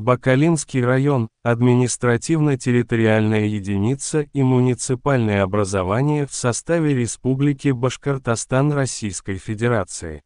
Бакалинский район – административно-территориальная единица и муниципальное образование в составе Республики Башкортостан Российской Федерации.